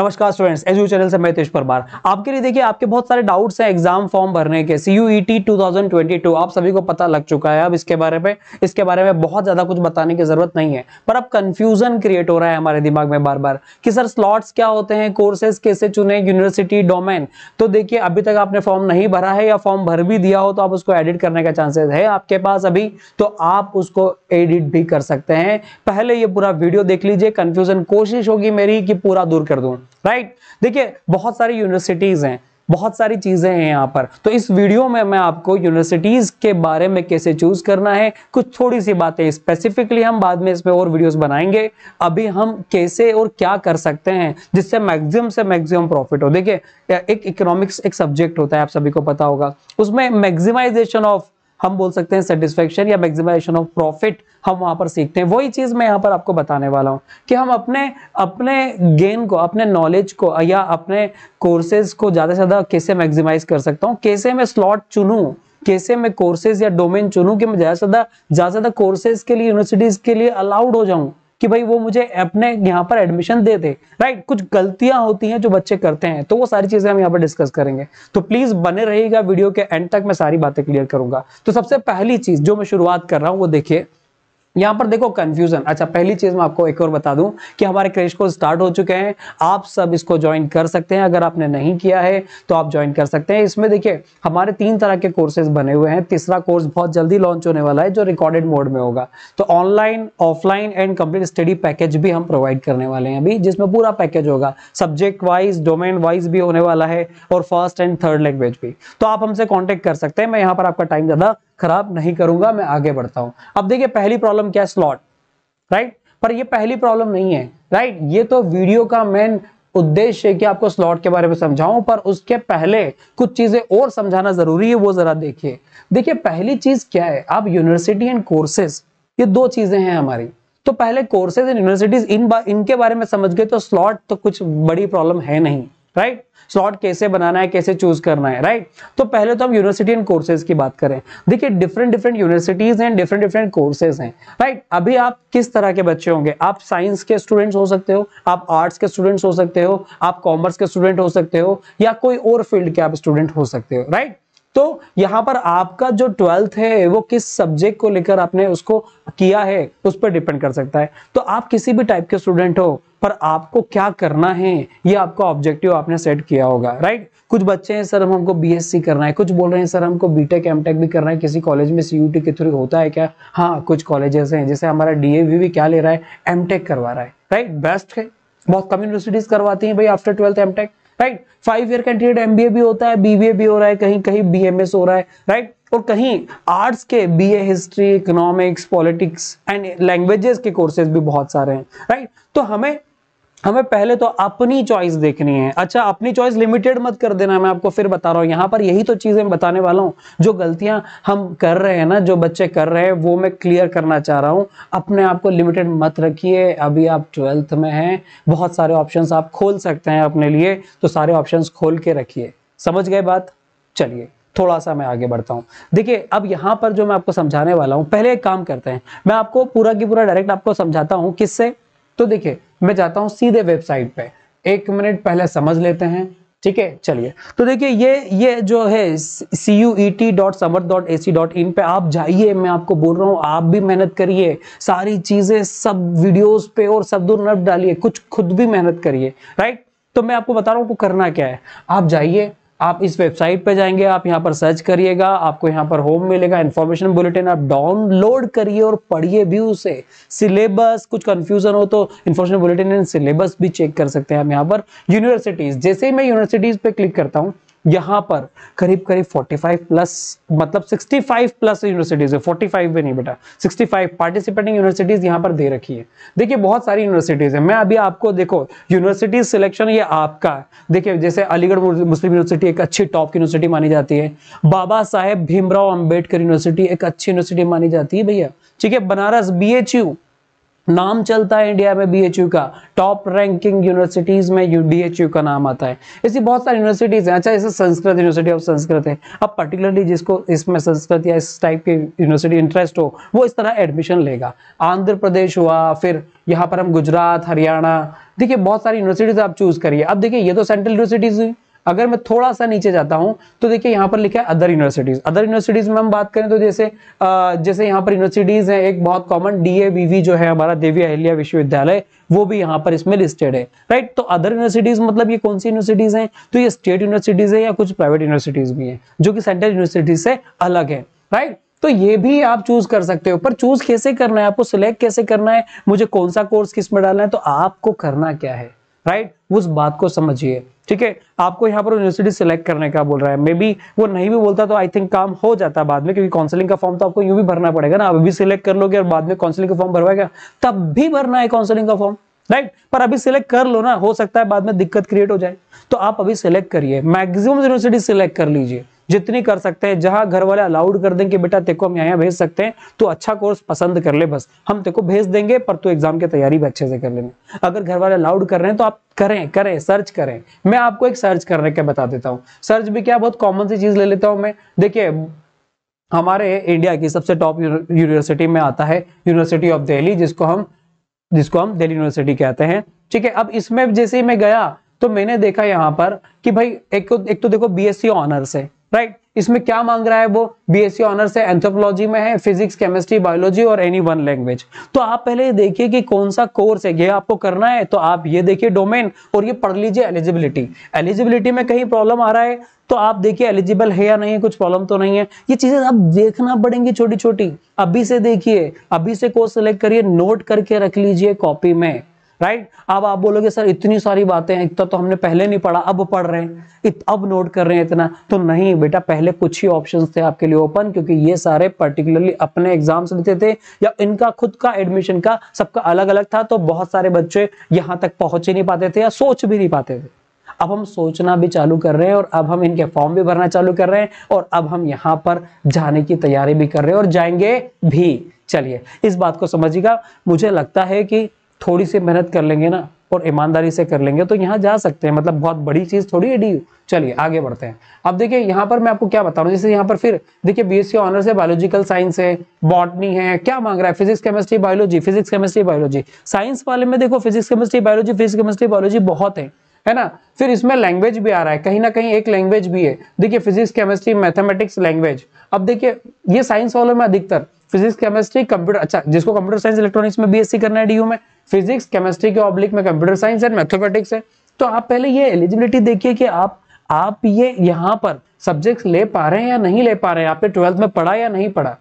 नमस्कार students edu channel से मैं तेज परमार आपके लिए देखिए आपके बहुत सारे डाउट्स हैं एग्जाम फॉर्म भरने के C U E T two आप सभी को पता लग चुका है अब इसके बारे में इसके बारे में बहुत ज़्यादा कुछ बताने की ज़रूरत नहीं है पर अब कन्फ्यूजन क्रिएट हो रहा है हमारे दिमाग में बार बार कि सर स्लॉट्स क्या होते हैं कोर्सेज कैसे चुने यूनिवर्सिटी डोमेन तो देखिए अभी तक आपने फॉर्म नहीं भरा है या फॉर्म भर भी दिया हो तो आप उसको एडिट करने का चांसेस है आपके पास अभी तो आप उसको एडिट भी कर सकते हैं पहले ये पूरा वीडियो देख लीजिए कन्फ्यूजन कोशिश होगी मेरी कि पूरा दूर कर दूँ राइट देखिए बहुत सारी यूनिवर्सिटीज हैं बहुत सारी चीज़ें हैं यहाँ पर तो इस वीडियो में मैं आपको यूनिवर्सिटीज़ के बारे में कैसे चूज़ करना है कुछ थोड़ी सी बातें स्पेसिफिकली हम बाद में इसमें और वीडियोस बनाएंगे अभी हम कैसे और क्या कर सकते हैं जिससे मैक्सिमम से मैक्सिमम प्रॉफिट हो देखिए एक इकोनॉमिक्स एक सब्जेक्ट होता है आप सभी को पता होगा उसमें मैक्सिमाइजेशन ऑफ हम बोल सकते हैं सेटिस्फेक्शन या मैक्सिमाइजेशन ऑफ प्रॉफिट हम वहां पर सीखते हैं वही चीज मैं यहाँ पर आपको बताने वाला हूँ कि हम अपने अपने गेन को अपने नॉलेज को या अपने कोर्सेज को ज्यादा से ज्यादा कैसे मैक्सिमाइज कर सकता हूँ कैसे मैं स्लॉट चुनूँ कैसे मैं कोर्सेज या डोमेन चुनू कि मैं ज्यादा से ज्यादा ज्यादा से ज्यादा कोर्सेज के लिए यूनिवर्सिटीज के लिए अलाउड हो जाऊँ कि भाई वो मुझे अपने यहाँ पर एडमिशन दे दे राइट कुछ गलतियां होती हैं जो बच्चे करते हैं तो वो सारी चीजें हम यहाँ पर डिस्कस करेंगे तो प्लीज बने रहेगा वीडियो के एंड तक मैं सारी बातें क्लियर करूंगा तो सबसे पहली चीज जो मैं शुरुआत कर रहा हूँ वो देखिए यहाँ पर देखो कंफ्यूजन अच्छा पहली चीज मैं आपको एक और बता दूं कि हमारे क्रेश को स्टार्ट हो चुके हैं आप सब इसको ज्वाइन कर सकते हैं अगर आपने नहीं किया है तो आप ज्वाइन कर सकते हैं इसमें देखिए हमारे तीन तरह के कोर्सेज बने हुए हैं तीसरा कोर्स बहुत जल्दी लॉन्च होने वाला है जो रिकॉर्डेड मोड में होगा तो online offline and complete study package भी हम प्रोवाइड करने वाले हैं अभी जिसमें पूरा पैकेज होगा सब्जेक्ट वाइज डोमेन वाइज भी होने वाला है और फर्स्ट एंड थर्ड लैंग्वेज भी तो आप हमसे कॉन्टेक्ट कर सकते हैं मैं यहाँ पर आपका टाइम ज्यादा खराब नहीं करूंगा मैं आगे बढ़ता हूं अब देखिए पहली प्रॉब्लम क्या है स्लॉट राइट पर ये पहली प्रॉब्लम नहीं है राइट ये तो वीडियो का मेन उद्देश्य है कि आपको स्लॉट के बारे में समझाऊं पर उसके पहले कुछ चीजें और समझाना जरूरी है वो जरा देखिए देखिए पहली चीज क्या है आप यूनिवर्सिटी एंड कोर्सेज ये दो चीजें हैं हमारी तो पहले कोर्सेज एंड यूनिवर्सिटीज इन बा, इनके बारे में समझ गए तो स्लॉट तो कुछ बड़ी प्रॉब्लम है नहीं राइट स्लॉट कैसे बनाना है कैसे चूज करना है राइट तो पहले तो हम यूनिवर्सिटी एंड कोर्सेज की बात करें देखिए डिफरेंट डिफरेंट यूनिवर्सिटीज हैं डिफरेंट डिफरेंट कोर्सेज हैं राइट अभी आप किस तरह के बच्चे होंगे आप साइंस के स्टूडेंट्स हो सकते हो आप आर्ट्स के स्टूडेंट्स हो सकते हो आप कॉमर्स के स्टूडेंट हो सकते हो या कोई और फील्ड के आप स्टूडेंट हो सकते हो राइट तो यहाँ पर आपका जो ट्वेल्थ है वो किस सब्जेक्ट को लेकर आपने उसको किया है उस पर डिपेंड कर सकता है तो आप किसी भी टाइप के स्टूडेंट हो पर आपको क्या करना है ये आपका ऑब्जेक्टिव आपने सेट किया होगा राइट कुछ बच्चे हैं सर हमको बीएससी करना है कुछ बोल रहे हैं सर हमको बीटेक एमटेक भी करना है किसी कॉलेज में सीयूटी के थ्रू होता है क्या हाँ कुछ कॉलेजेस हैं जैसे हमारा डीएवी भी क्या ले रहा है एमटेक करवा रहा है राइट बेस्ट है बहुत कम यूनिवर्सिटीज करवाती है भाई after twelfth MTech right five year candidate MBA भी होता है बीबीए भी हो रहा है कहीं कहीं बीएमएस हो रहा है राइट और कहीं आर्ट्स के BA history economics politics and languages के कोर्सेज भी बहुत सारे हैं राइट तो हमें हमें पहले तो अपनी चॉइस देखनी है अच्छा अपनी चॉइस लिमिटेड मत कर देना मैं आपको फिर बता रहा हूँ यहाँ पर यही तो चीज़ें मैं बताने वाला हूँ जो गलतियां हम कर रहे हैं ना जो बच्चे कर रहे हैं वो मैं क्लियर करना चाह रहा हूँ अपने आप को लिमिटेड मत रखिए अभी आप ट्वेल्थ में हैं बहुत सारे ऑप्शन आप खोल सकते हैं अपने लिए तो सारे ऑप्शन खोल के रखिए समझ गए बात चलिए थोड़ा सा मैं आगे बढ़ता हूँ देखिए अब यहाँ पर जो मैं आपको समझाने वाला हूँ पहले एक काम करते हैं मैं आपको पूरा की पूरा डायरेक्ट आपको समझाता हूँ किससे तो देखिए मैं जाता हूं सीधे वेबसाइट पे एक मिनट पहले समझ लेते हैं ठीक है चलिए तो देखिए ये ये जो है C U E T dot Samarth dot A C dot in पे आप जाइए मैं आपको बोल रहा हूँ आप भी मेहनत करिए सारी चीज़ें सब वीडियोस पे और सब दूर नब डालिए कुछ खुद भी मेहनत करिए राइट तो मैं आपको बता रहा हूँ आपको करना क्या है आप जाइए आप इस वेबसाइट पर जाएंगे आप यहाँ पर सर्च करिएगा आपको यहाँ पर होम मिलेगा इन्फॉर्मेशन बुलेटिन आप डाउनलोड करिए और पढ़िए भी उसे सिलेबस कुछ कन्फ्यूजन हो तो इन्फॉर्मेशन बुलेटिन एंड सिलेबस भी चेक कर सकते हैं हम यहाँ पर यूनिवर्सिटीज़ जैसे ही मैं यूनिवर्सिटीज़ पे क्लिक करता हूँ यहां पर करीब करीब 45 प्लस मतलब 65 प्लस यूनिवर्सिटीज है 45 भी नहीं बेटा 65 पार्टिसिपेटिंग यूनिवर्सिटीज यहाँ पर दे रखी है देखिए बहुत सारी यूनिवर्सिटीज है मैं अभी आपको देखो यूनिवर्सिटी सिलेक्शन ये आपका है देखिए जैसे अलीगढ़ मुस्लिम यूनिवर्सिटी एक अच्छी टॉप यूनिवर्सिटी मानी जाती है बाबा साहेब भीमराव अम्बेडकर यूनिवर्सिटी एक अच्छी यूनिवर्सिटी मानी जाती है भैया ठीक है बनारस बी नाम चलता है इंडिया में बीएचयू का टॉप रैंकिंग यूनिवर्सिटीज में बीएचयू का नाम आता है ऐसी बहुत सारी यूनिवर्सिटीज हैं अच्छा जैसे संस्कृत यूनिवर्सिटी ऑफ संस्कृत है अब पर्टिकुलरली जिसको इसमें संस्कृत या इस टाइप के यूनिवर्सिटी इंटरेस्ट हो वो इस तरह एडमिशन लेगा आंध्र प्रदेश हुआ फिर यहाँ पर हम गुजरात हरियाणा देखिए बहुत सारी यूनिवर्सिटीज आप चूज करिए अब देखिए ये तो सेंट्रल यूनिवर्सिटीज हुई अगर मैं थोड़ा सा नीचे जाता हूं तो देखिए यहाँ पर लिखा है अदर यूनिवर्सिटीज अदर यूनिवर्सिटीज में हम बात करें तो जैसे जैसे यहाँ पर यूनिवर्सिटीज है एक बहुत कॉमन डीएवीवी जो है हमारा देवी अहिल्या विश्वविद्यालय वो भी यहाँ पर इसमें लिस्टेड है राइट तो अदर यूनिवर्सिटीज मतलब ये कौन सी यूनिवर्सिटीज है तो ये स्टेट यूनिवर्सिटीज है या कुछ प्राइवेट यूनिवर्सिटीज भी है जो कि सेंट्रल यूनिवर्सिटीज से अलग है राइट तो ये भी आप चूज कर सकते हो पर चूज कैसे करना है आपको सिलेक्ट कैसे करना है मुझे कौन सा कोर्स किस में डालना है तो आपको करना क्या है राइट उस बात को समझिए ठीक है आपको यहाँ पर यूनिवर्सिटी सिलेक्ट करने का बोल रहा है मे बी वो नहीं भी बोलता तो आई थिंक काम हो जाता बाद में क्योंकि काउंसलिंग का फॉर्म तो आपको यूं भी भरना पड़ेगा ना अभी सिलेक्ट कर लोगे और बाद में काउंसलिंग का फॉर्म भरवाएगा तब भी भरना है काउंसलिंग का फॉर्म राइट पर अभी सिलेक्ट कर लो ना हो सकता है बाद में दिक्कत क्रिएट हो जाए तो आप अभी सिलेक्ट करिए मैक्सिमम यूनिवर्सिटी सिलेक्ट कर लीजिए जितनी कर सकते हैं जहां घर वाले अलाउड कर देंगे बेटा तेको हम यहाँ भेज सकते हैं तो अच्छा कोर्स पसंद कर ले बस हम तेको भेज देंगे पर तू एग्जाम की तैयारी भी अच्छे से कर लेना अगर घर वाले अलाउड कर रहे हैं तो आप करें करें सर्च करें मैं आपको एक सर्च करने के बता देता हूँ सर्च भी क्या बहुत कॉमन सी चीज ले लेता हूँ मैं देखिये हमारे इंडिया की सबसे टॉप यूनिवर्सिटी में आता है यूनिवर्सिटी ऑफ दिल्ली जिसको हम जिसको हम दिल्ली यूनिवर्सिटी कहते हैं ठीक है अब इसमें जैसे ही मैं गया तो मैंने देखा यहाँ पर कि भाई एक तो, एक तो देखो बीएससी ऑनर्स है राइट right? इसमें क्या मांग रहा है वो बीएससी ऑनर्स e है एंथ्रोपोलॉजी में है फिजिक्स केमिस्ट्री बायोलॉजी और एनी वन लैंग्वेज तो आप पहले ये देखिए कि कौन सा कोर्स है ये आपको करना है तो आप ये देखिए डोमेन और ये पढ़ लीजिए एलिजिबिलिटी एलिजिबिलिटी में कहीं प्रॉब्लम आ रहा है तो आप देखिए एलिजिबल है या नहीं है कुछ प्रॉब्लम तो नहीं है ये चीजें आप देखना पड़ेंगी छोटी छोटी अभी से देखिए अभी से कोर्स सेलेक्ट करिए नोट करके रख लीजिए कॉपी में राइट अब आप बोलोगे सर इतनी सारी बातें हैं इतना तो हमने पहले नहीं पढ़ा अब पढ़ रहे हैं अब नोट कर रहे हैं इतना तो नहीं बेटा पहले कुछ ही ऑप्शन थे आपके लिए ओपन क्योंकि ये सारे पर्टिकुलरली अपने एग्जाम्स लेते थे या इनका खुद का एडमिशन का सबका अलग अलग था तो बहुत सारे बच्चे यहाँ तक पहुंच ही नहीं पाते थे या सोच भी नहीं पाते थे अब हम सोचना भी चालू कर रहे हैं और अब हम इनके फॉर्म भी भरना चालू कर रहे हैं और अब हम यहाँ पर जाने की तैयारी भी कर रहे हैं और जाएंगे भी चलिए इस बात को समझिएगा मुझे लगता है कि थोड़ी सी मेहनत कर लेंगे ना और ईमानदारी से कर लेंगे तो यहाँ जा सकते हैं मतलब बहुत बड़ी चीज़ थोड़ी है डी चलिए आगे बढ़ते हैं अब देखिए यहाँ पर मैं आपको क्या बता रहा हूँ जैसे यहाँ पर फिर देखिए बीएससी ऑनर्स है बायोलॉजिकल साइंस है बॉटनी है क्या मांग रहा है physics chemistry biology physics chemistry biology science वाले में देखो physics chemistry biology physics chemistry biology बहुत है है ना फिर इसमें लैंग्वेज भी आ रहा है कहीं ना कहीं एक लैंग्वेज भी है देखिए फिजिक्स केमिस्ट्री मैथमेटिक्स लैंग्वेज अब देखिए ये साइंस वालों में अधिकतर फिजिक्स केमिस्ट्री कंप्यूटर अच्छा जिसको कंप्यूटर साइंस इलेक्ट्रॉनिक्स में बीएससी करना है डीयू में फिजिक्स केमिस्ट्री के ऑब्लिक में कंप्यूटर साइंस एंड मैथमेटिक्स है तो आप पहले ये एलिजिबिलिटी देखिए कि आप आप ये यहाँ पर सब्जेक्ट्स ले पा रहे हैं या नहीं ले पा रहे हैं आपने ट्वेल्थ में पढ़ा या नहीं पढ़ा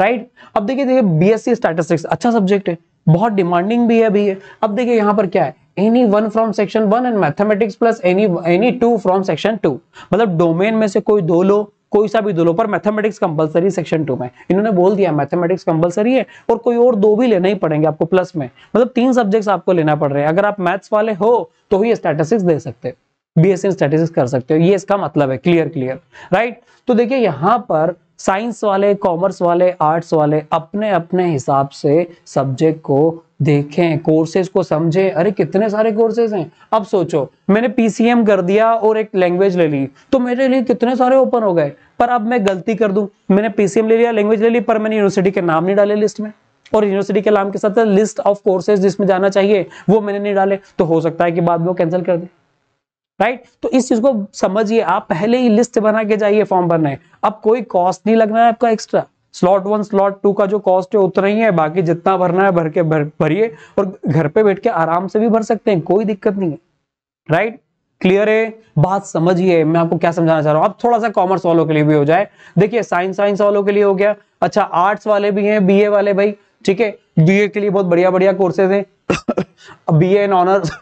राइट अब देखिए देखिए बीएससी स्टैटिस्टिक्स अच्छा सब्जेक्ट है बहुत डिमांडिंग भी है अभी है अब देखिए यहाँ पर क्या है any one from section one and mathematics plus any any two from section two मतलब डोमेन में से कोई दो लो कोई सा भी दो लो पर मैथमेटिक्स कंपलसरी सेक्शन टू में इन्होंने बोल दिया मैथमेटिक्स कंपलसरी है और कोई और दो भी लेना ही पड़ेंगे आपको प्लस में मतलब तीन सब्जेक्ट्स आपको लेना पड़ रहे हैं अगर आप मैथ्स वाले हो तो ही स्टैटिस्टिक्स दे सकते हो बी एस कर सकते हो ये इसका मतलब है क्लियर क्लियर राइट तो देखिए यहां पर साइंस वाले कॉमर्स वाले आर्ट्स वाले अपने अपने हिसाब से सब्जेक्ट को देखें कोर्सेज को समझें अरे कितने सारे कोर्सेज हैं अब सोचो मैंने पीसीएम कर दिया और एक लैंग्वेज ले ली तो मेरे लिए कितने सारे ओपन हो गए पर अब मैं गलती कर दूं मैंने पीसीएम ले लिया लैंग्वेज ले ली पर मैंने यूनिवर्सिटी के नाम नहीं डाले लिस्ट में और यूनिवर्सिटी के नाम के साथ लिस्ट ऑफ कोर्सेज जिसमें जाना चाहिए वो मैंने नहीं डाले तो हो सकता है कि बाद में वो कैंसिल कर दें राइट तो इस चीज को समझिए आप पहले ही लिस्ट बना के जाइए फॉर्म भरने अब कोई कॉस्ट नहीं लगना है आपका extra slot one slot two का जो कॉस्ट है उतना ही है बाकी जितना भरना है भर के भर भरिए और घर पे बैठ के आराम से भी भर सकते हैं कोई दिक्कत नहीं है राइट क्लियर है बात समझिए मैं आपको क्या समझाना चाह रहा हूँ अब थोड़ा सा कॉमर्स वालों के लिए भी हो जाए देखिए साइंस साइंस वालों के लिए हो गया अच्छा आर्ट्स वाले भी हैं बीए वाले भाई ठीक है बीए के लिए बहुत बढ़िया बढ़िया कोर्सेज हैं बी एन ऑनर्स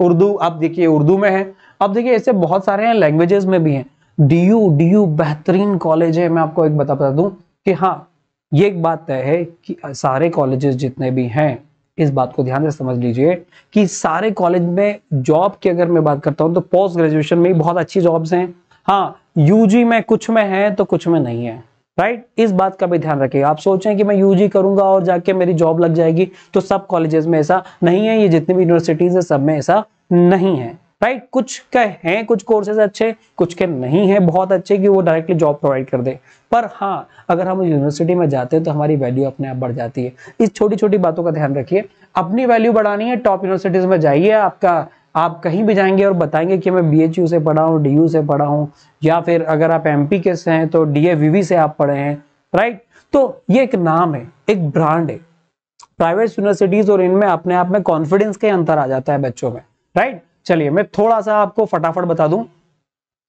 उर्दू आप देखिए उर्दू में है अब देखिए ऐसे बहुत सारे हैं लैंग्वेजेस में भी हैं डी यू डी यू बेहतरीन कॉलेज है मैं आपको एक बता बता दूं कि हाँ ये एक बात तय है कि सारे कॉलेजेस जितने भी हैं इस बात को ध्यान से समझ लीजिए कि सारे कॉलेज में जॉब की अगर मैं बात करता हूँ तो पोस्ट ग्रेजुएशन में बहुत अच्छी जॉब्स हैं हाँ यूजी में कुछ में है तो कुछ में नहीं है राइट इस बात का भी ध्यान रखिएगा आप सोचें कि मैं यूजी करूंगा और जाके मेरी जॉब लग जाएगी तो सब कॉलेजेस में ऐसा नहीं है ये जितनी भी यूनिवर्सिटीज है सब में ऐसा नहीं है राइट कुछ के हैं कुछ कोर्सेज अच्छे कुछ के नहीं है बहुत अच्छे कि वो डायरेक्टली जॉब प्रोवाइड कर दे पर हाँ अगर हम यूनिवर्सिटी में जाते हैं तो हमारी वैल्यू अपने आप बढ़ जाती है इस छोटी छोटी बातों का ध्यान रखिए अपनी वैल्यू बढ़ानी है टॉप यूनिवर्सिटीज में जाइए आपका आप कहीं भी जाएंगे और बताएंगे कि मैं बीएचयू से पढ़ा हूँ डीयू से पढ़ा हूँ या फिर अगर आप एमपी के से हैं तो डीएवीवी से आप पढ़े हैं राइट तो ये एक नाम है एक ब्रांड है प्राइवेट यूनिवर्सिटीज और इनमें अपने आप में कॉन्फिडेंस के अंतर आ जाता है बच्चों में राइट चलिए मैं थोड़ा सा आपको फटाफट बता दूं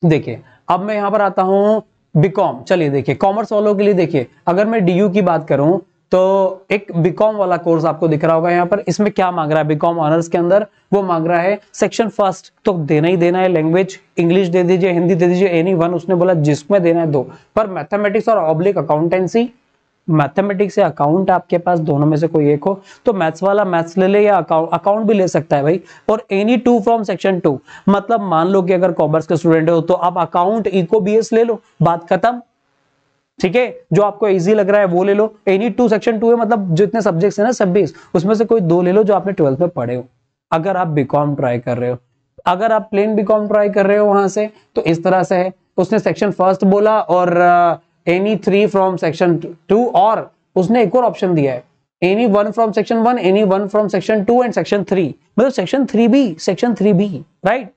देखिए अब मैं यहां पर आता हूं बीकॉम चलिए देखिए कॉमर्स वालों के लिए देखिए अगर मैं डीयू की बात करूं तो एक बीकॉम वाला कोर्स आपको दिख रहा होगा यहाँ पर इसमें क्या मांग रहा है बीकॉम ऑनर्स के अंदर वो मांग रहा है सेक्शन फर्स्ट तो देना ही देना है लैंग्वेज इंग्लिश दे दीजिए हिंदी दे दीजिए एनी वन उसने बोला जिसमें देना है दो पर मैथमेटिक्स और ऑब्लिक अकाउंटेंसी मैथमेटिक्स या अकाउंट आपके पास दोनों में से कोई एक हो तो मैथ्स वाला मैथ्स ले ले या अकाउंट भी ले सकता है भाई और any two from section two मतलब मान लो कि अगर कॉमर्स के स्टूडेंट हो तो आप अकाउंट इको बीएस ले लो बात खत्म ठीक है जो आपको इजी लग रहा है वो ले लो एनी टू सेक्शन टू है मतलब जितने सब्जेक्ट्स है ना छब्बीस उसमें से कोई दो ले लो जो आपने ट्वेल्थ में पढ़े हो अगर आप बीकॉम ट्राई कर रहे हो अगर आप प्लेन बीकॉम ट्राई कर रहे हो वहां से तो इस तरह से है उसने सेक्शन फर्स्ट बोला और any three from section two और उसने एक और ऑप्शन दिया है any one from section one any one from section two and section three मतलब सेक्शन थ्री भी सेक्शन थ्री भी राइट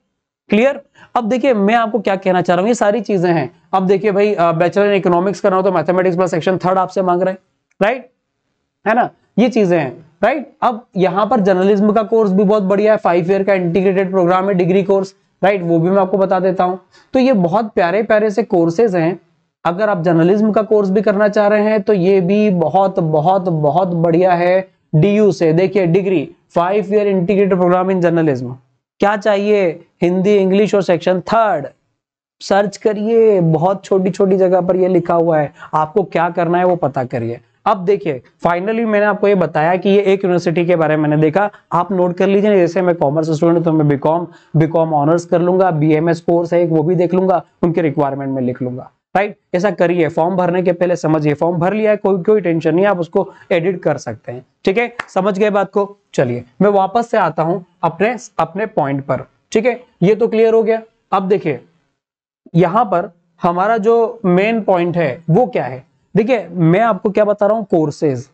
क्लियर अब देखिए मैं आपको क्या कहना चाह रहा हूँ ये सारी चीजें हैं अब देखिए भाई बैचलर इन इकोनॉमिक्स कर रहा हूं तो मैथमेटिक्स प्लस सेक्शन थर्ड आपसे मांग रहे हैं राइट है ना ये चीजें हैं राइट अब यहाँ पर जर्नलिज्म का कोर्स भी बहुत बढ़िया है फाइव ईयर का इंटीग्रेटेड प्रोग्राम है डिग्री कोर्स राइट वो भी मैं आपको बता देता हूँ तो ये बहुत प्यारे प्यारे से कोर्सेज हैं अगर आप जर्नलिज्म का कोर्स भी करना चाह रहे हैं तो ये भी बहुत बहुत बहुत बढ़िया है डी से देखिए degree five year integrated program in journalism क्या चाहिए हिंदी इंग्लिश और सेक्शन थर्ड सर्च करिए बहुत छोटी छोटी जगह पर ये लिखा हुआ है आपको क्या करना है वो पता करिए अब देखिए फाइनली मैंने आपको ये बताया कि ये एक यूनिवर्सिटी के बारे में मैंने देखा आप नोट कर लीजिए जैसे मैं कॉमर्स स्टूडेंट तो मैं बीकॉम बीकॉम ऑनर्स कर लूंगा बीएमएस कोर्स है एक वो भी देख लूंगा उनके रिक्वायरमेंट में लिख लूंगा राइट ऐसा करिए फॉर्म भरने के पहले समझिए फॉर्म भर लिया है कोई कोई टेंशन नहीं आप उसको एडिट कर सकते हैं ठीक है समझ गए बात को चलिए मैं वापस से आता हूं अपने अपने पॉइंट पर ठीक है ये तो क्लियर हो गया अब देखिए यहां पर हमारा जो मेन पॉइंट है वो क्या है देखिए मैं आपको क्या बता रहा हूं कोर्सेज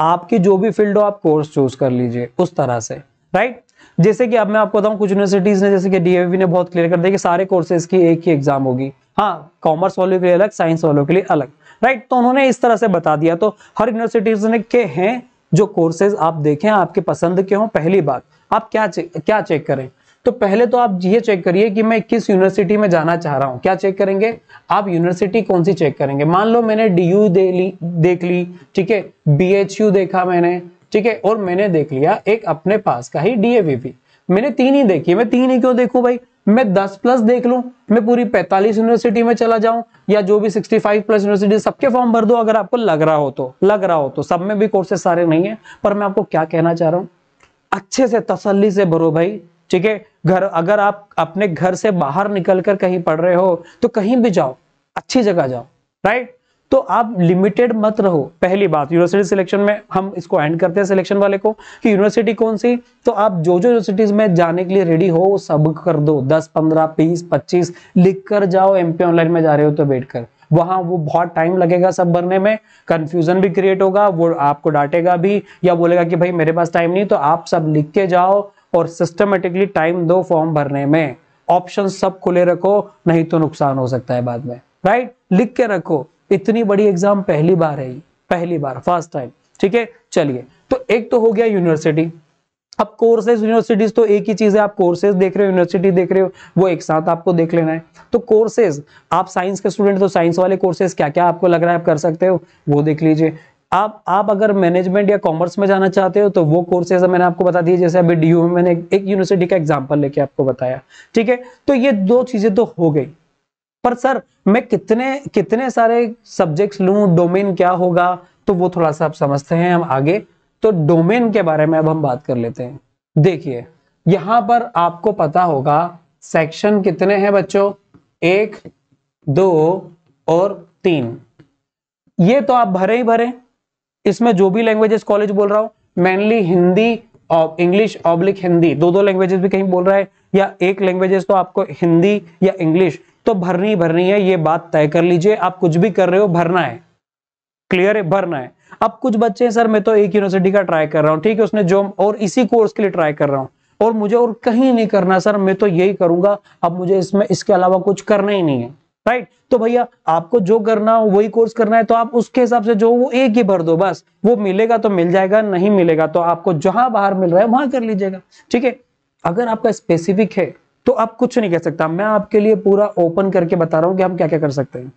आपकी जो भी फील्ड हो आप कोर्स चूज कर लीजिए उस तरह से राइट जैसे कि अब मैं आपको बताऊं कुछ यूनिवर्सिटीज ने जैसे कि डीएवी ने बहुत क्लियर कर दिया कि सारे कोर्सेज की एक ही एग्जाम होगी हाँ कॉमर्स वालों के लिए अलग साइंस वालों के लिए अलग राइट तो उन्होंने इस तरह से बता दिया तो हर यूनिवर्सिटीज के हैं जो कोर्सेज आप देखें आपके पसंद के हों पहली बात आप क्या चेक, क्या चेक करें तो पहले तो आप ये चेक करिए कि मैं किस यूनिवर्सिटी में जाना चाह रहा हूँ क्या चेक करेंगे आप यूनिवर्सिटी कौन सी चेक करेंगे मान लो मैंने डी यू दे ली देख ली ठीक है बी एच यू देखा मैंने ठीक है और मैंने देख लिया एक अपने पास का ही डी ए वी पी मैंने तीन ही देखी मैं तीन ही क्यों देखूं भाई मैं 10 प्लस देख लूं मैं पूरी 45 यूनिवर्सिटी में चला जाऊं या जो भी 65 प्लस यूनिवर्सिटी सबके फॉर्म भर दो अगर आपको लग रहा हो तो लग रहा हो तो सब में भी कोर्सेस सारे नहीं है पर मैं आपको क्या कहना चाह रहा हूं अच्छे से तसल्ली से भरो भाई ठीक है घर अगर आप अपने घर से बाहर निकल कर कहीं पढ़ रहे हो तो कहीं भी जाओ अच्छी जगह जाओ राइट तो आप लिमिटेड मत रहो पहली बात यूनिवर्सिटी सिलेक्शन में हम इसको एंड करते हैं सिलेक्शन वाले को कि यूनिवर्सिटी कौन सी तो आप जो जो यूनिवर्सिटीज में जाने के लिए रेडी हो सब कर दो दस पंद्रह बीस पच्चीस लिख कर जाओ एमपी ऑनलाइन में जा रहे हो तो बैठ कर वहां वो बहुत टाइम लगेगा सब भरने में कंफ्यूजन भी क्रिएट होगा वो आपको डांटेगा भी या बोलेगा कि भाई मेरे पास टाइम नहीं तो आप सब लिख के जाओ और सिस्टमेटिकली टाइम दो फॉर्म भरने में ऑप्शन सब खुले रखो नहीं तो नुकसान हो सकता है बाद में राइट लिख के रखो इतनी बड़ी एग्जाम पहली बार है पहली बार फर्स्ट टाइम ठीक है चलिए तो एक तो हो गया यूनिवर्सिटी अब कोर्सेज यूनिवर्सिटीज तो एक ही चीज है आप कोर्सेज देख रहे हो यूनिवर्सिटी देख रहे हो वो एक साथ आपको देख लेना है तो कोर्सेज आप साइंस के स्टूडेंट तो साइंस वाले कोर्सेज क्या क्या आपको लग रहा है आप कर सकते हो वो देख लीजिए आप आप अगर मैनेजमेंट या कॉमर्स में जाना चाहते हो तो वो कोर्सेज मैंने आपको बता दिए जैसे अभी डी में मैंने एक यूनिवर्सिटी का एग्जाम्पल लेके आपको बताया ठीक है तो ये दो चीजें तो हो गई पर सर मैं कितने कितने सारे सब्जेक्ट्स लू डोमेन क्या होगा तो वो थोड़ा सा आप समझते हैं हम आगे तो डोमेन के बारे में अब हम बात कर लेते हैं देखिए यहां पर आपको पता होगा सेक्शन कितने हैं बच्चों एक दो और तीन ये तो आप भरे ही भरे इसमें जो भी लैंग्वेजेस कॉलेज बोल रहा हूं मेनली हिंदी और इंग्लिश ऑब्लिक हिंदी दो दो लैंग्वेजेस भी कहीं बोल रहा है या एक लैंग्वेजेस तो आपको हिंदी या इंग्लिश तो भरनी भरनी है ये बात तय कर लीजिए आप कुछ भी कर रहे हो भरना है क्लियर है भरना है अब कुछ बच्चे हैं सर मैं तो एक यूनिवर्सिटी का ट्राई कर रहा हूँ ठीक है उसने जो और इसी कोर्स के लिए ट्राई कर रहा हूँ और मुझे और कहीं नहीं करना सर मैं तो यही करूंगा अब मुझे इसमें इसके अलावा कुछ करना ही नहीं है राइट तो भैया आपको जो करना हो वही कोर्स करना है तो आप उसके हिसाब से जो वो एक ही भर दो बस वो मिलेगा तो मिल जाएगा नहीं मिलेगा तो आपको जहां बाहर मिल रहा है वहां कर लीजिएगा ठीक है अगर आपका स्पेसिफिक है तो आप कुछ नहीं कह सकता मैं आपके लिए पूरा ओपन करके बता रहा हूं कि हम क्या क्या कर सकते हैं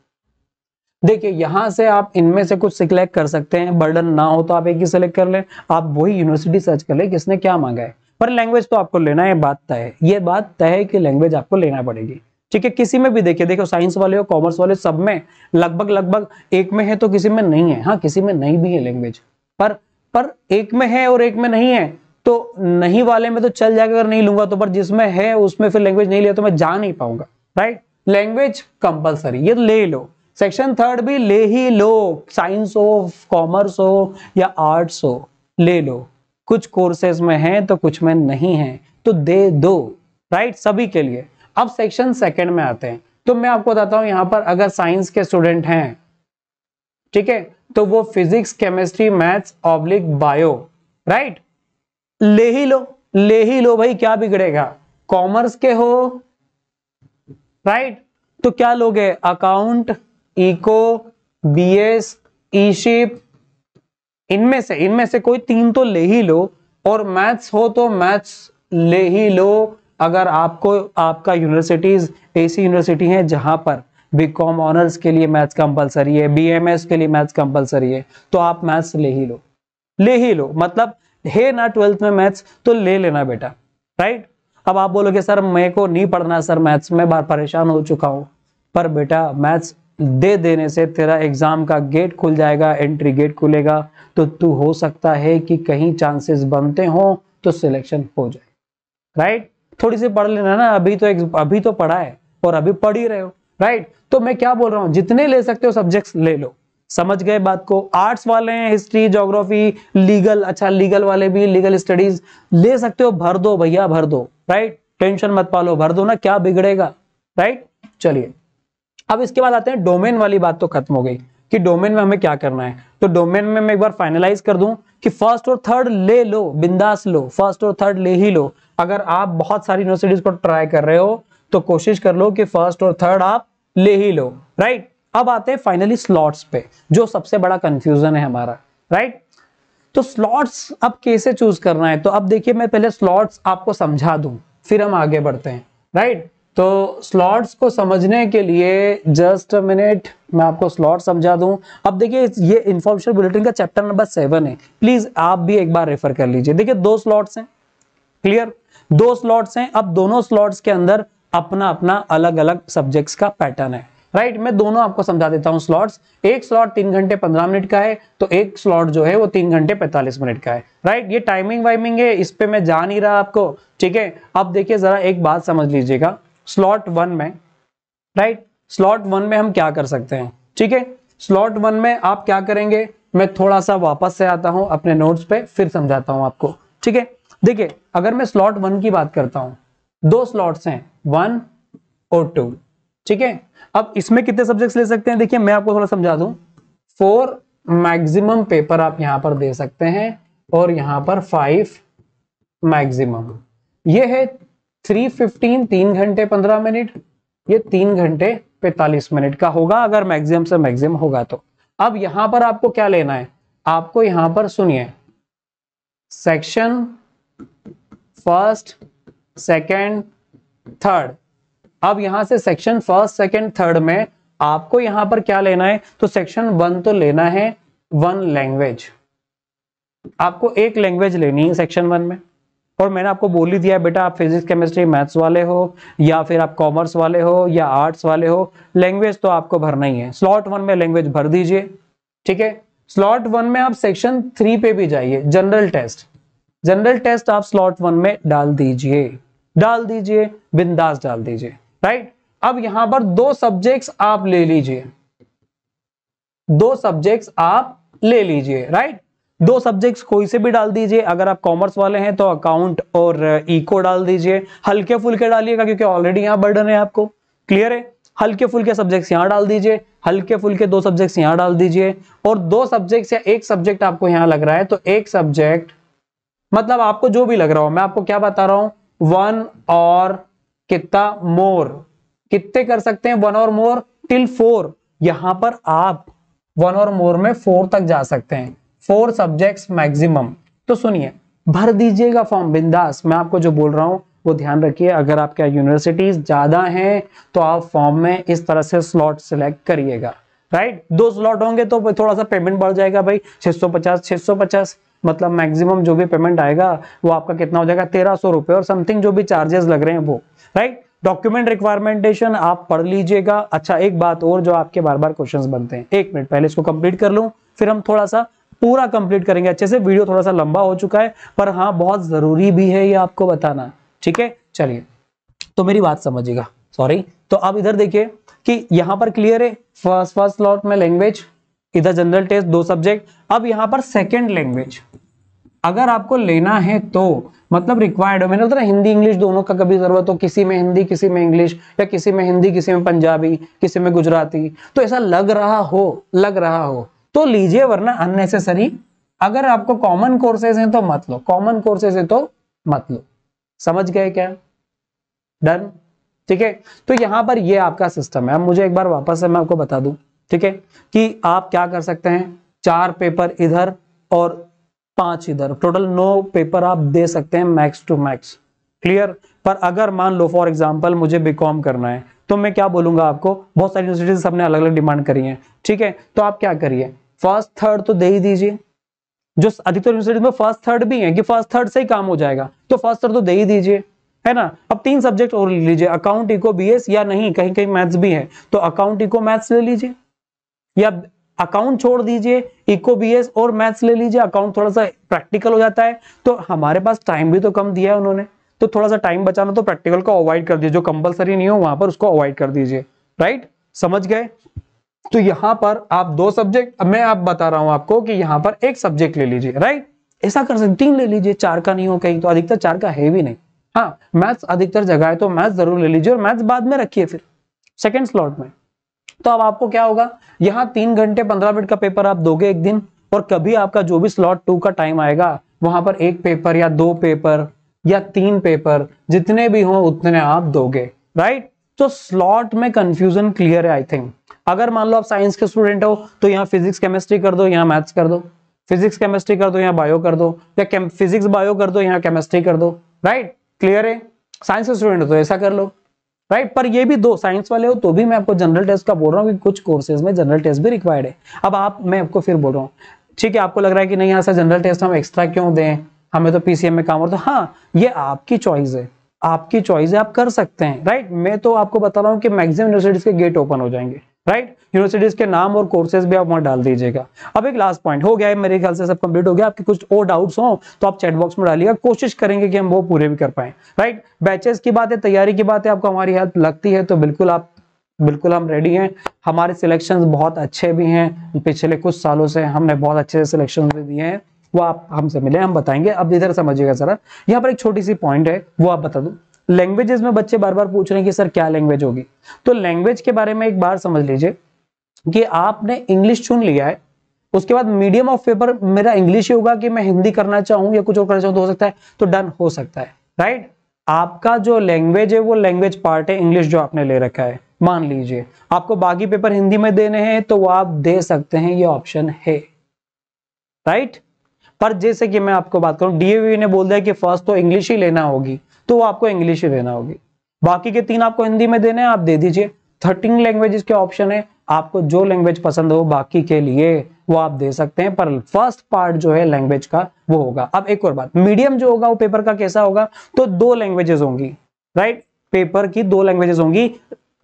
देखिए यहां से आप इनमें से कुछ सिलेक्ट कर सकते हैं बर्डन ना हो तो आप एक ही सिलेक्ट कर लें आप वही यूनिवर्सिटी सर्च कर लें किसने क्या मांगा है पर लैंग्वेज तो आपको लेना है बात तय है ये बात तय है कि लैंग्वेज आपको लेना पड़ेगी ठीक है किसी में भी देखिए देखो साइंस वाले हो कॉमर्स वाले सब में लगभग लगभग एक में है तो किसी में नहीं है हाँ किसी में नहीं भी है लैंग्वेज पर पर एक में है और एक में नहीं है तो नहीं वाले में तो चल जाएगा अगर नहीं लूंगा तो पर जिसमें है उसमें फिर लैंग्वेज नहीं लिया तो मैं जा नहीं पाऊंगा राइट लैंग्वेज कंपलसरी ये ले लो सेक्शन थर्ड भी ले ही लो साइंस हो कॉमर्स हो या आर्ट्स हो ले लो कुछ कोर्सेज में है तो कुछ में नहीं है तो दे दो राइट सभी के लिए अब सेक्शन सेकेंड में आते हैं तो मैं आपको बताता हूं यहां पर अगर साइंस के स्टूडेंट हैं ठीक है तो वो physics chemistry maths oblique bio right ले ही लो ले ही लो भाई क्या बिगड़ेगा कॉमर्स के हो राइट तो क्या लोगे अकाउंट इको बीएस ईशिप इनमें से इनमें से कोई तीन तो ले ही लो और मैथ्स हो तो मैथ्स ले ही लो अगर आपको आपका यूनिवर्सिटीज ऐसी यूनिवर्सिटी है जहां पर बी कॉम ऑनर्स के लिए मैथ्स कंपलसरी है बीएमएस के लिए मैथ्स कंपलसरी है तो आप मैथ्स ले ही लो ले ही लो मतलब है ना ट्वेल्थ में मैथ्स तो ले लेना बेटा राइट अब आप बोलोगे सर मैं को नहीं पढ़ना सर मैथ्स में बार परेशान हो चुका हूं पर बेटा मैथ्स दे देने से तेरा एग्जाम का गेट खुल जाएगा एंट्री गेट खुलेगा तो तू हो सकता है कि कहीं चांसेस बनते हो तो सिलेक्शन हो जाए राइट थोड़ी सी पढ़ लेना ना अभी तो अभी तो पढ़ा है और अभी पढ़ ही रहे हो राइट तो मैं क्या बोल रहा हूं जितने ले सकते हो सब्जेक्ट्स ले लो समझ गए बात को आर्ट्स वाले हैं हिस्ट्री जोग्राफी लीगल अच्छा लीगल वाले भी लीगल स्टडीज ले सकते हो भर दो भैया भर दो राइट टेंशन मत पालो भर दो ना क्या बिगड़ेगा राइट चलिए अब इसके बाद आते हैं डोमेन वाली बात तो खत्म हो गई कि डोमेन में हमें क्या करना है तो डोमेन में मैं एक बार फाइनलाइज कर दूं कि फर्स्ट और थर्ड ले लो बिंदास लो फर्स्ट और थर्ड ले ही लो अगर आप बहुत सारी यूनिवर्सिटीज को ट्राई कर रहे हो तो कोशिश कर लो कि फर्स्ट और थर्ड आप ले ही लो राइट अब आते हैं फाइनली स्लॉट्स पे जो सबसे बड़ा कंफ्यूजन है हमारा राइट तो स्लॉट्स अब कैसे चूज करना है तो अब देखिए मैं पहले स्लॉट्स आपको समझा दूं फिर हम आगे बढ़ते हैं राइट तो स्लॉट्स को समझने के लिए जस्ट मिनट मैं आपको स्लॉट समझा दूं अब देखिए ये इंफॉर्मेशन बुलेटिन का चैप्टर नंबर सेवन है प्लीज आप भी एक बार रेफर कर लीजिए देखिए दो स्लॉट्स हैं क्लियर दो स्लॉट्स हैं अब दोनों स्लॉट्स के अंदर अपना अपना अलग अलग सब्जेक्ट्स का पैटर्न है राइट मैं दोनों आपको समझा देता हूँ स्लॉट्स एक स्लॉट तीन घंटे पंद्रह मिनट का है तो एक स्लॉट जो है वो तीन घंटे पैंतालीस मिनट का है राइट ये टाइमिंग वाइमिंग है इस पर मैं जा नहीं रहा आपको ठीक है अब देखिए जरा एक बात समझ लीजिएगा स्लॉट वन में राइट स्लॉट वन में हम क्या कर सकते हैं ठीक है स्लॉट वन में आप क्या करेंगे मैं थोड़ा सा वापस से आता हूं अपने नोट्स पे फिर समझाता हूं आपको ठीक है देखिए अगर मैं स्लॉट वन की बात करता हूं दो स्लॉट्स हैं वन और टू ठीक है अब इसमें कितने सब्जेक्ट्स ले सकते हैं देखिए मैं आपको थोड़ा समझा दू फोर मैक्सिमम पेपर आप यहां पर दे सकते हैं और यहां पर फाइव मैक्सिमम ये है थ्री फिफ्टीन तीन घंटे पंद्रह मिनट ये तीन घंटे पैतालीस मिनट का होगा अगर मैक्सिमम से मैक्सिमम होगा तो अब यहां पर आपको क्या लेना है आपको यहां पर सुनिए सेक्शन फर्स्ट सेकंड थर्ड अब यहां से सेक्शन फर्स्ट सेकंड थर्ड में आपको यहां पर क्या लेना है तो सेक्शन वन तो लेना है वन लैंग्वेज आपको एक लैंग्वेज लेनी है सेक्शन वन में और मैंने आपको बोल ही दिया बेटा आप फिजिक्स केमिस्ट्री मैथ्स वाले हो या फिर आप कॉमर्स वाले हो या आर्ट्स वाले हो लैंग्वेज तो आपको भरना ही है स्लॉट वन में लैंग्वेज भर दीजिए ठीक है स्लॉट वन में आप सेक्शन थ्री पे भी जाइए जनरल टेस्ट जनरल टेस्ट आप स्लॉट वन में डाल दीजिए डाल दीजिए बिंदास डाल दीजिए राइट अब यहां पर दो सब्जेक्ट्स आप ले लीजिए दो सब्जेक्ट्स आप ले लीजिए राइट दो सब्जेक्ट्स कोई से भी डाल दीजिए अगर आप कॉमर्स वाले हैं तो अकाउंट और इको डाल दीजिए हल्के फुल्के डालिएगा क्योंकि ऑलरेडी यहां बर्डन है आपको क्लियर है हल्के फुल्के सब्जेक्ट्स यहां डाल दीजिए हल्के फुल्के दो सब्जेक्ट्स यहां डाल दीजिए और दो सब्जेक्ट्स या एक सब्जेक्ट आपको यहां लग रहा है तो एक सब्जेक्ट मतलब आपको जो भी लग रहा हो मैं आपको क्या बता रहा हूं वन और कितना मोर कितने कर सकते हैं वन और मोर टिल फोर यहां पर आप वन और मोर में फोर तक जा सकते हैं फोर सब्जेक्ट्स मैक्सिमम तो सुनिए भर दीजिएगा फॉर्म बिंदास मैं आपको जो बोल रहा हूं वो ध्यान रखिए अगर आपके यूनिवर्सिटीज ज़्यादा हैं तो आप फॉर्म में इस तरह से स्लॉट सिलेक्ट करिएगा राइट दो स्लॉट होंगे तो थोड़ा सा पेमेंट बढ़ जाएगा भाई 650 650 मतलब मैक्सिमम जो भी पेमेंट आएगा वो आपका कितना हो जाएगा तेरह सौ रुपये और समथिंग जो भी चार्जेस लग रहे हैं वो राइट डॉक्यूमेंट रिक्वायरमेंटेशन आप पढ़ लीजिएगा अच्छा एक बात और जो आपके बार बार क्वेश्चंस बनते हैं एक मिनट पहले इसको कंप्लीट कर लू फिर हम थोड़ा सा पूरा कंप्लीट करेंगे अच्छे से वीडियो थोड़ा सा लंबा हो चुका है पर हाँ बहुत जरूरी भी है ये आपको बताना ठीक है चलिए तो मेरी बात समझिएगा सॉरी तो आप इधर देखिए कि यहाँ पर क्लियर है फर्स्ट फर्स्ट लॉट में लैंग्वेज इधर जनरल टेस्ट दो सब्जेक्ट अब यहाँ पर सेकेंड लैंग्वेज अगर आपको लेना है तो मतलब रिक्वायर्ड हो मैंने बताया हिंदी इंग्लिश दोनों का कभी जरूरत हो किसी में हिंदी किसी में इंग्लिश या किसी में हिंदी किसी में पंजाबी किसी में गुजराती तो ऐसा लग रहा हो लग रहा हो तो लीजिए वरना अननेसेसरी अगर आपको कॉमन कोर्सेज हैं तो मत लो कॉमन कोर्सेज है तो मत लो समझ गए क्या डन ठीक है तो यहां पर ये आपका सिस्टम है अब मुझे एक बार वापस से मैं आपको बता दूं ठीक है कि आप क्या कर सकते हैं चार पेपर इधर और पांच इधर टोटल नौ पेपर आप दे सकते हैं मैक्स टू मैक्स क्लियर पर अगर मान लो फॉर एग्जाम्पल मुझे बीकॉम करना है तो मैं क्या बोलूंगा आपको बहुत सारी यूनिवर्सिटीज सबने अलग अलग डिमांड करी है ठीक है तो आप क्या करिए फर्स्ट थर्ड तो दे ही दीजिए जो अधिकतर यूनिवर्सिटीज में फर्स्ट थर्ड भी है कि फर्स्ट थर्ड से ही काम हो जाएगा तो फर्स्ट थर्ड तो दे ही दीजिए है ना अब तीन सब्जेक्ट और ले लीजिए अकाउंट इको बीएस या नहीं कहीं कहीं मैथ्स भी है तो अकाउंट इको मैथ्स ले लीजिए या अकाउंट छोड़ दीजिए इको बीएस और मैथ्स ले लीजिए अकाउंट थोड़ा सा प्रैक्टिकल हो जाता है तो हमारे पास टाइम भी तो कम दिया है उन्होंने तो थोड़ा सा टाइम बचाना तो प्रैक्टिकल को अवॉइड कर दीजिए जो कंपलसरी नहीं हो वहां पर उसको अवॉइड कर दीजिए राइट समझ गए तो यहां पर आप दो सब्जेक्ट मैं आप बता रहा हूं आपको कि यहां पर एक सब्जेक्ट ले लीजिए राइट ऐसा कर सकते तीन ले लीजिए चार का नहीं हो कहीं तो अधिकतर चार का है भी नहीं हाँ मैथ्स अधिकतर जगह है तो मैथ्स जरूर ले लीजिए और मैथ्स बाद में रखिए फिर सेकेंड स्लॉट में तो अब आपको क्या होगा यहाँ तीन घंटे पंद्रह मिनट का पेपर आप दोगे एक दिन और कभी आपका जो भी स्लॉट टू का टाइम आएगा वहां पर एक पेपर या दो पेपर या तीन पेपर जितने भी हो उतने आप दोगे राइट तो स्लॉट में कंफ्यूजन क्लियर है आई थिंक अगर मान लो आप साइंस के स्टूडेंट हो तो यहाँ फिजिक्स केमिस्ट्री कर दो यहाँ मैथ्स कर दो फिजिक्स केमिस्ट्री कर दो यहाँ बायो कर दो या फिजिक्स बायो कर दो यहाँ केमिस्ट्री कर दो राइट क्लियर है साइंस के स्टूडेंट हो तो ऐसा कर लो राइट पर ये भी दो साइंस वाले हो तो भी मैं आपको जनरल टेस्ट का बोल रहा हूँ कि कुछ कोर्सेज में जनरल टेस्ट भी रिक्वायर्ड है अब आप मैं आपको फिर बोल रहा हूँ ठीक है आपको लग रहा है कि नहीं यहाँ से जनरल टेस्ट हम एक्स्ट्रा क्यों दें हमें तो पीसीएम में काम होता है तो हाँ ये आपकी चॉइस है आपकी चॉइस है आप कर सकते हैं राइट मैं तो आपको बता रहा हूँ कि मैक्सिमम यूनिवर्सिटीज के गेट ओपन हो जाएंगे राइट right? यूनिवर्सिटीज के नाम और कोर्सेज भी आप वहां डाल दीजिएगा अब एक लास्ट पॉइंट हो गया है मेरे ख्याल से सब कंप्लीट हो गया आपके कुछ और डाउट्स हो तो आप चैट बॉक्स में डालिएगा कोशिश करेंगे कि हम वो पूरे भी कर पाए राइट right? बैचेस की बात है तैयारी की बात है आपको हमारी हेल्प लगती है तो बिल्कुल आप बिल्कुल हम रेडी हैं हमारे सिलेक्शन बहुत अच्छे भी हैं पिछले कुछ सालों से हमने बहुत अच्छे से सिलेक्शन भी दिए हैं वो आप हमसे मिले हम बताएंगे अब इधर समझिएगा सर यहाँ पर एक छोटी सी पॉइंट है वो आप बता दो लैंग्वेजेस में बच्चे बार बार पूछ रहे हैं कि सर क्या लैंग्वेज होगी तो लैंग्वेज के बारे में एक बार समझ लीजिए कि आपने इंग्लिश चुन लिया है उसके बाद मीडियम ऑफ पेपर मेरा इंग्लिश ही होगा कि मैं हिंदी करना चाहूं या कुछ और करना चाहूं तो हो सकता है तो डन हो सकता है राइट आपका जो लैंग्वेज है वो लैंग्वेज पार्ट है इंग्लिश जो आपने ले रखा है मान लीजिए आपको बाकी पेपर हिंदी में देने हैं तो वो आप दे सकते हैं ये ऑप्शन है राइट पर जैसे कि मैं आपको बात करूं डीएवी ने बोल दिया कि फर्स्ट तो इंग्लिश ही लेना होगी तो आपको इंग्लिश ही देना होगी बाकी के तीन आपको हिंदी में देने हैं आप दे दीजिए थर्टीन लैंग्वेजेस के ऑप्शन है आपको जो लैंग्वेज पसंद हो बाकी के लिए वो आप दे सकते हैं पर फर्स्ट पार्ट जो है लैंग्वेज का वो होगा अब एक और बात मीडियम जो होगा वो पेपर का कैसा होगा तो दो लैंग्वेजेस होंगी राइट पेपर की दो लैंग्वेजेस होंगी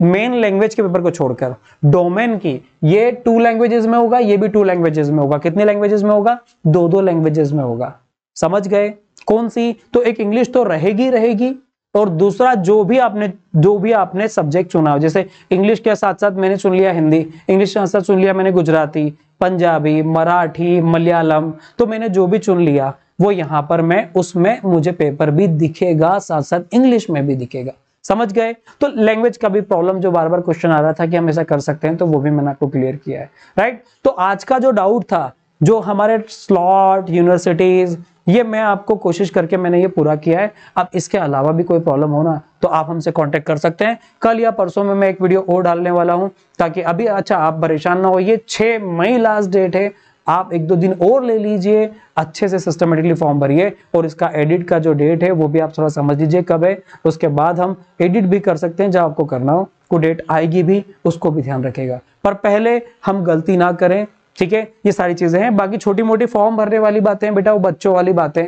मेन लैंग्वेज के पेपर को छोड़कर डोमेन की ये टू लैंग्वेजेस में होगा ये भी टू लैंग्वेजेस में होगा कितने लैंग्वेजेस में होगा दो दो लैंग्वेजेस में होगा समझ गए कौन सी तो एक इंग्लिश तो रहेगी रहेगी और दूसरा जो भी आपने जो भी आपने सब्जेक्ट चुना हो जैसे इंग्लिश के साथ साथ मैंने चुन लिया हिंदी इंग्लिश के साथ चुन लिया मैंने गुजराती पंजाबी मराठी मलयालम तो मैंने जो भी चुन लिया वो यहाँ पर मैं उसमें मुझे पेपर भी दिखेगा साथ साथ इंग्लिश में भी दिखेगा समझ गए तो लैंग्वेज का भी प्रॉब्लम जो बार बार क्वेश्चन आ रहा था कि हम ऐसा कर सकते हैं तो वो भी मैंने आपको क्लियर किया है राइट तो आज का जो डाउट था जो हमारे स्लॉट यूनिवर्सिटीज ये मैं आपको कोशिश करके मैंने ये पूरा किया है अब इसके अलावा भी कोई प्रॉब्लम हो ना तो आप हमसे कांटेक्ट कर सकते हैं कल या परसों में मैं एक वीडियो और डालने वाला हूं ताकि अभी अच्छा आप परेशान ना ये छह मई लास्ट डेट है आप एक दो दिन और ले लीजिए अच्छे से सिस्टमेटिकली फॉर्म भरिए और इसका एडिट का जो डेट है वो भी आप थोड़ा समझ लीजिए कब है उसके बाद हम एडिट भी कर सकते हैं जब आपको करना हो को डेट आएगी भी उसको भी ध्यान रखेगा पर पहले हम गलती ना करें ठीक है ये सारी चीजें हैं बाकी छोटी मोटी फॉर्म भरने वाली बातें बेटा वो बच्चों वाली बातें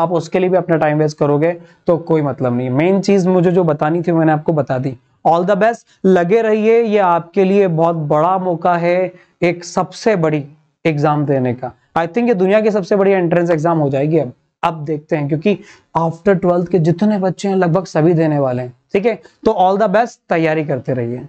आप उसके लिए भी अपना टाइम वेस्ट करोगे तो कोई मतलब नहीं मेन चीज मुझे जो बतानी थी मैंने आपको बता दी ऑल द बेस्ट लगे रहिए ये आपके लिए बहुत बड़ा मौका है एक सबसे बड़ी एग्जाम देने का आई थिंक ये दुनिया की सबसे बड़ी एंट्रेंस एग्जाम हो जाएगी अब अब देखते हैं क्योंकि आफ्टर ट्वेल्थ के जितने बच्चे हैं लगभग सभी देने वाले हैं ठीक है तो ऑल द बेस्ट तैयारी करते रहिए